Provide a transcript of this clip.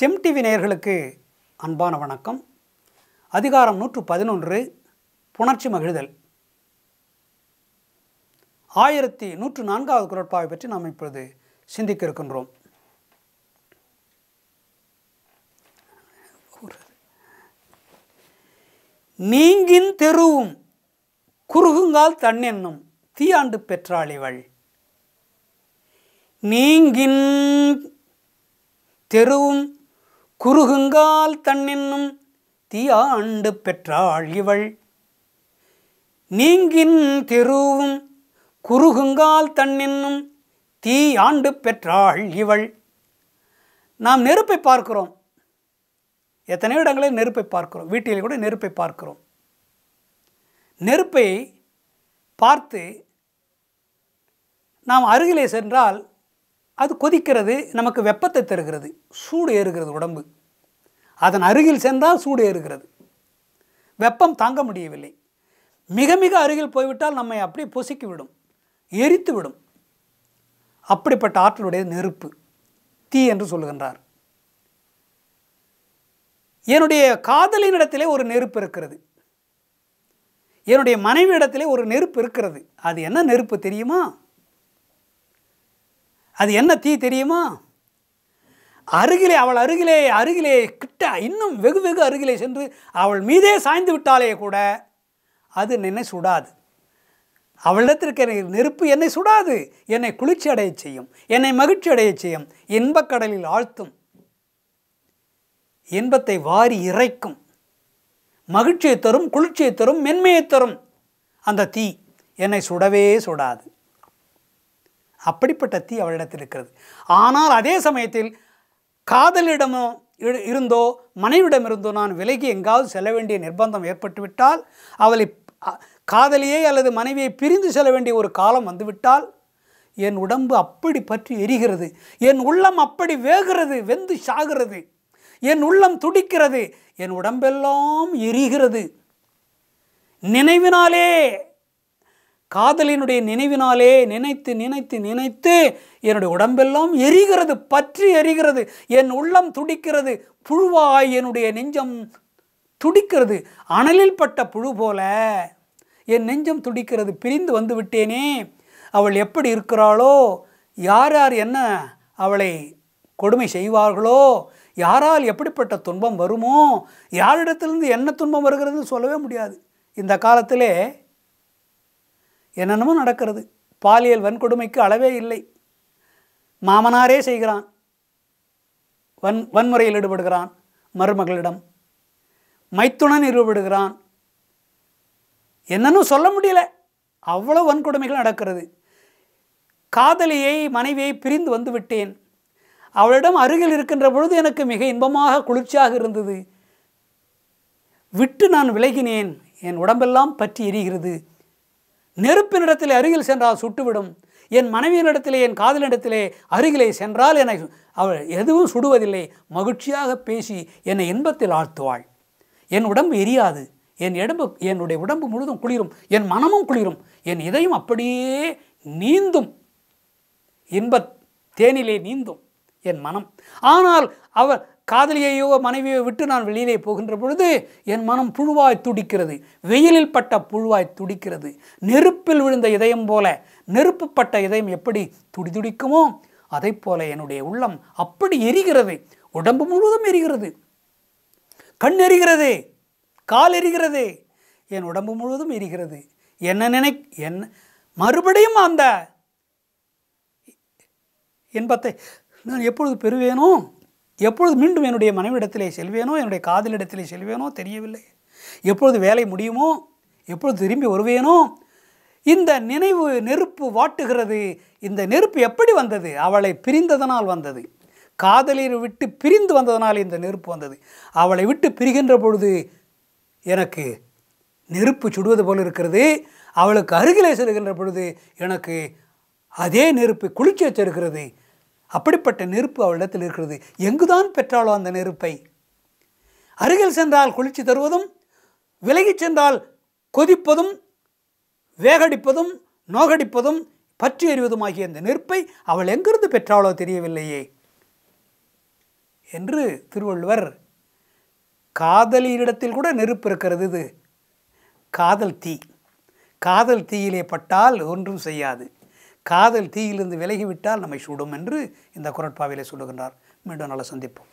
GeM TV நேயர்களுக்கு அன்பான வணக்கம் அதிகாரம் நூற்று பதினொன்று புணர்ச்சி மகிழ்தல் ஆயிரத்தி நூற்று நான்காவது குரட்பாவை பற்றி நாம் இப்பொழுது சிந்திக்க இருக்கின்றோம் நீங்கின் தெருவும் குறுகுங்கால் தன்னென்னும் தீயாண்டு பெற்றாள் இவள் நீங்கின் தெருவும் குறுகுங்கால் தன்னின்னும் தீயாண்டு பெற்றாள் இவள் நீங்கின் திருவும் குறுகுங்கால் தன்னின்னும் தீயாண்டு பெற்றாள் இவள் நாம் நெருப்பை பார்க்கிறோம் எத்தனை இடங்களில் நெருப்பை பார்க்கிறோம் வீட்டில் கூட நெருப்பை பார்க்கிறோம் நெருப்பை பார்த்து நாம் அருகிலே சென்றால் அது கொதிக்கிறது நமக்கு வெப்பத்தை தருகிறது சூடு ஏறுகிறது உடம்பு அதன் அருகில் சென்றால் சூடு ஏறுகிறது வெப்பம் தாங்க முடியவில்லை மிக மிக அருகில் போய்விட்டால் நம்மை அப்படி பொசுக்கிவிடும் எரித்து விடும் அப்படிப்பட்ட ஆற்றலுடைய நெருப்பு தீ என்று சொல்லுகின்றார் என்னுடைய காதலின் இடத்திலே ஒரு நெருப்பு இருக்கிறது என்னுடைய மனைவி இடத்திலே ஒரு நெருப்பு இருக்கிறது அது என்ன நெருப்பு தெரியுமா அது என்ன தீ தெரியுமா அருகிலே அவள் அருகிலே அருகிலே கிட்ட இன்னும் வெகு வெகு அருகிலே சென்று அவள் மீதே சாய்ந்து விட்டாலே கூட அது என்னை சுடாது அவளிடத்திற்கு எனக்கு நெருப்பு என்னை சுடாது என்னை குளிர்ச்சி அடைய செய்யும் என்னை மகிழ்ச்சி அடைய செய்யும் இன்பக்கடலில் ஆழ்த்தும் இன்பத்தை வாரி இறைக்கும் மகிழ்ச்சியை தரும் குளிர்ச்சியை தரும் மென்மையை தரும் அந்த தீ என்னை சுடவே சுடாது அப்படிப்பட்ட தீ அவளிடத்தில் இருக்கிறது ஆனால் அதே சமயத்தில் காதலிடமோ இருந்தோ மனைவிடம் இருந்தோ நான் விலகி எங்காவது செல்ல வேண்டிய நிர்பந்தம் ஏற்பட்டுவிட்டால் அவளை காதலியே அல்லது மனைவியை பிரிந்து செல்ல வேண்டிய ஒரு காலம் வந்துவிட்டால் என் உடம்பு அப்படி பற்றி எரிகிறது என் உள்ளம் அப்படி வேகிறது வெந்து சாகிறது என் உள்ளம் துடிக்கிறது என் உடம்பெல்லாம் எரிகிறது நினைவினாலே காதலினுடைய நினைவினாலே நினைத்து நினைத்து நினைத்து என்னுடைய உடம்பெல்லாம் எரிகிறது பற்றி எரிகிறது என் உள்ளம் துடிக்கிறது புழுவாய் என்னுடைய நெஞ்சம் துடிக்கிறது அனலில் பட்ட புழு போல என் நெஞ்சம் துடிக்கிறது பிரிந்து வந்து விட்டேனே அவள் எப்படி இருக்கிறாளோ யார் யார் என்ன அவளை கொடுமை செய்வார்களோ யாரால் எப்படிப்பட்ட துன்பம் வருமோ யாரிடத்திலிருந்து என்ன துன்பம் வருகிறதுன்னு சொல்லவே முடியாது இந்த காலத்திலே என்னென்னமோ நடக்கிறது பாலியல் வன்கொடுமைக்கு அளவே இல்லை மாமனாரே செய்கிறான் வன் வன்முறையில் ஈடுபடுகிறான் மருமகளிடம் மைத்துணன் ஈடுபடுகிறான் என்னன்னு சொல்ல முடியல அவ்வளோ வன்கொடுமைகள் நடக்கிறது காதலியை மனைவியை பிரிந்து வந்து விட்டேன் அவளிடம் அருகில் இருக்கின்ற பொழுது எனக்கு மிக இன்பமாக குளிர்ச்சியாக இருந்தது விட்டு நான் விலகினேன் என் உடம்பெல்லாம் பற்றி எரிகிறது நெருப்பினிடத்திலே அருகில் சென்றால் சுட்டுவிடும் என் மனைவியினிடத்திலே என் காதலிடத்திலே அருகிலே சென்றால் என்னை அவள் எதுவும் சுடுவதில்லை மகிழ்ச்சியாக பேசி என்னை இன்பத்தில் ஆழ்த்துவாள் என் உடம்பு எரியாது என் இடம்பு என்னுடைய உடம்பு முழுதும் குளிரும் என் மனமும் குளிரும் என் இதயம் அப்படியே நீந்தும் இன்பத் தேனிலே நீந்தும் என் மனம் ஆனால் அவர் காதலியையோ மனைவியோ விட்டு நான் வெளியிலே போகின்ற பொழுது என் மனம் புழுவாய் துடிக்கிறது வெயிலில் பட்ட புழுவாய் துடிக்கிறது நெருப்பில் விழுந்த இதயம் போல நெருப்பு பட்ட இதயம் எப்படி துடிதுடிக்குமோ அதை போல என்னுடைய உள்ளம் அப்படி எரிகிறது உடம்பு முழுவதும் எரிகிறது கண் எரிகிறது கால் எரிகிறது என் உடம்பு முழுவதும் எரிகிறது என்ன நினை என்ன மறுபடியும் அந்த என்பத்தை நான் எப்பொழுது பெறுவேனோ எப்பொழுது மீண்டும் என்னுடைய மனைவிடத்திலே செல்வேனோ என்னுடைய காதலிடத்திலே செல்வேனோ தெரியவில்லை எப்பொழுது வேலை முடியுமோ எப்பொழுது திரும்பி வருவேனோ இந்த நினைவு நெருப்பு வாட்டுகிறது இந்த நெருப்பு எப்படி வந்தது அவளை பிரிந்ததனால் வந்தது காதலில் விட்டு பிரிந்து வந்ததனால் இந்த நெருப்பு வந்தது அவளை விட்டு பிரிகின்ற பொழுது எனக்கு நெருப்பு சுடுவது போல் இருக்கிறது அவளுக்கு அருகிலே செல்கின்ற பொழுது எனக்கு அதே நெருப்பு குளிர்ச்சி வச்சிருக்கிறது அப்படிப்பட்ட நெருப்பு அவளிடத்தில் இருக்கிறது எங்குதான் பெற்றாளோ அந்த நெருப்பை அருகில் சென்றால் குளிர்ச்சி தருவதும் விலகிச் சென்றால் கொதிப்பதும் வேகடிப்பதும் நோகடிப்பதும் பற்றி ஆகிய அந்த நெருப்பை அவள் எங்கிருந்து பெற்றாளோ தெரியவில்லையே என்று திருவள்ளுவர் காதலியிடத்தில் கூட நெருப்பு இருக்கிறது இது காதல் தீ காதல் தீயிலே பட்டால் ஒன்றும் செய்யாது காதல் தீயிலிருந்து விலகிவிட்டால் நம்மை சுடும் என்று இந்த குரட்பாவிலே சொல்லுகின்றார் மீண்டும் நல்ல சந்திப்போம்